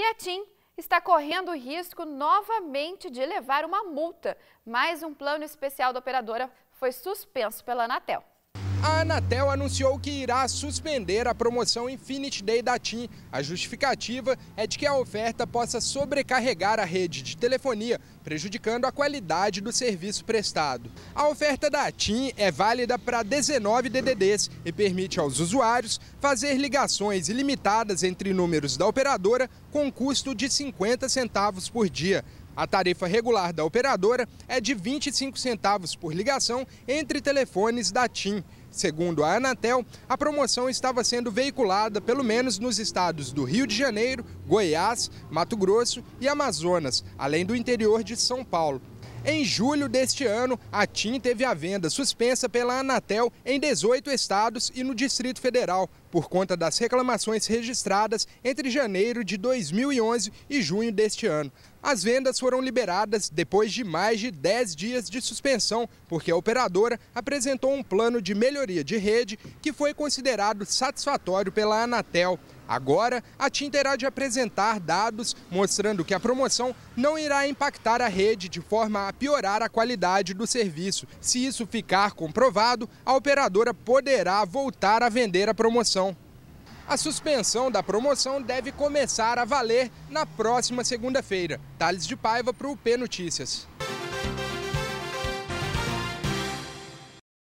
E a TIM está correndo o risco novamente de levar uma multa, mas um plano especial da operadora foi suspenso pela Anatel. A Anatel anunciou que irá suspender a promoção Infinity Day da TIM. A justificativa é de que a oferta possa sobrecarregar a rede de telefonia, prejudicando a qualidade do serviço prestado. A oferta da TIM é válida para 19 DDDs e permite aos usuários fazer ligações ilimitadas entre números da operadora com custo de 50 centavos por dia. A tarifa regular da operadora é de 25 centavos por ligação entre telefones da TIM. Segundo a Anatel, a promoção estava sendo veiculada pelo menos nos estados do Rio de Janeiro, Goiás, Mato Grosso e Amazonas, além do interior de São Paulo. Em julho deste ano, a TIM teve a venda suspensa pela Anatel em 18 estados e no Distrito Federal, por conta das reclamações registradas entre janeiro de 2011 e junho deste ano. As vendas foram liberadas depois de mais de 10 dias de suspensão, porque a operadora apresentou um plano de melhoria de rede que foi considerado satisfatório pela Anatel. Agora, a TIM terá de apresentar dados mostrando que a promoção não irá impactar a rede de forma a piorar a qualidade do serviço. Se isso ficar comprovado, a operadora poderá voltar a vender a promoção. A suspensão da promoção deve começar a valer na próxima segunda-feira. Tales de Paiva para o P Notícias.